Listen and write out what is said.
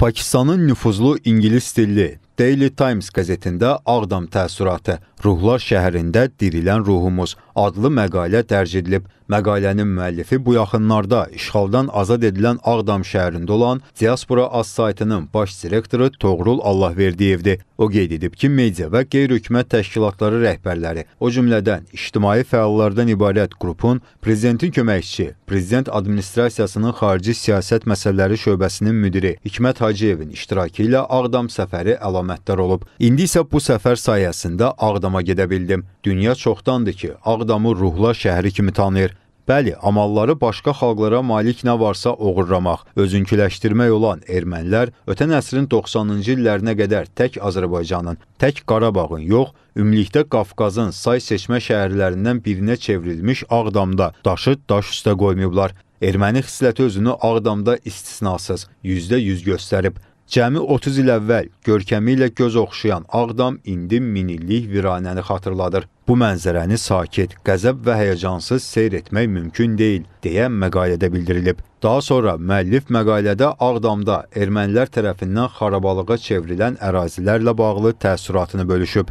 Pakistanın nüfuzlu ingilis dilli Daily Times qəzetində Ağdam təəssüratı, Ruhlar şəhərində dirilən ruhumuz adlı məqalə dərc edilib. Məqalənin müəllifi bu yaxınlarda işğaldan azad edilən Ağdam şəhərində olan Diaspora Az saytının baş direktoru Toğrul Allahverdiyevdir. O qeyd edib ki, media və qeyri-hökumət təşkilatları rəhbərləri, o cümlədən ictimai fəallardan ibarət qrupun prezidentin köməkçisi, prezident administrasiyasının xarici siyasət məsələləri şöbəsinin müdiri Hikmət Hacıyevin iştirakı ilə Ağdam səfəri əlamətdar olub. İndi isə bu səfər sayəsində Ağdama gedə bildim. Dünya çoxdandır ki, Ağdamı ruhla şəhəri kimi tanıyır. Bəli, amalları başqa xalqlara malik nə varsa oğurlamaq, özünküləşdirmək olan ermənilər ötən əsrin 90-cı illərinə qədər tək Azərbaycanın, tək Qarabağın yox, ümumilikdə Qafqazın say seçmə şəhərlərindən birinə çevrilmiş Ağdamda daşı daş üstə qoymayıblar. Erməni xislət özünü Ağdamda istisnasız, yüzdə yüz göstərib. Cəmi 30 il əvvəl görkəmi ilə göz oxşayan Ağdam indi minillik viranəni xatırladır. Bu mənzərəni sakit, qəzəb və həyəcansız seyr etmək mümkün deyil, deyə məqalədə bildirilib. Daha sonra müəllif məqalədə Ağdamda ermənilər tərəfindən xarabalığa çevrilən ərazilərlə bağlı təəssüratını bölüşüb.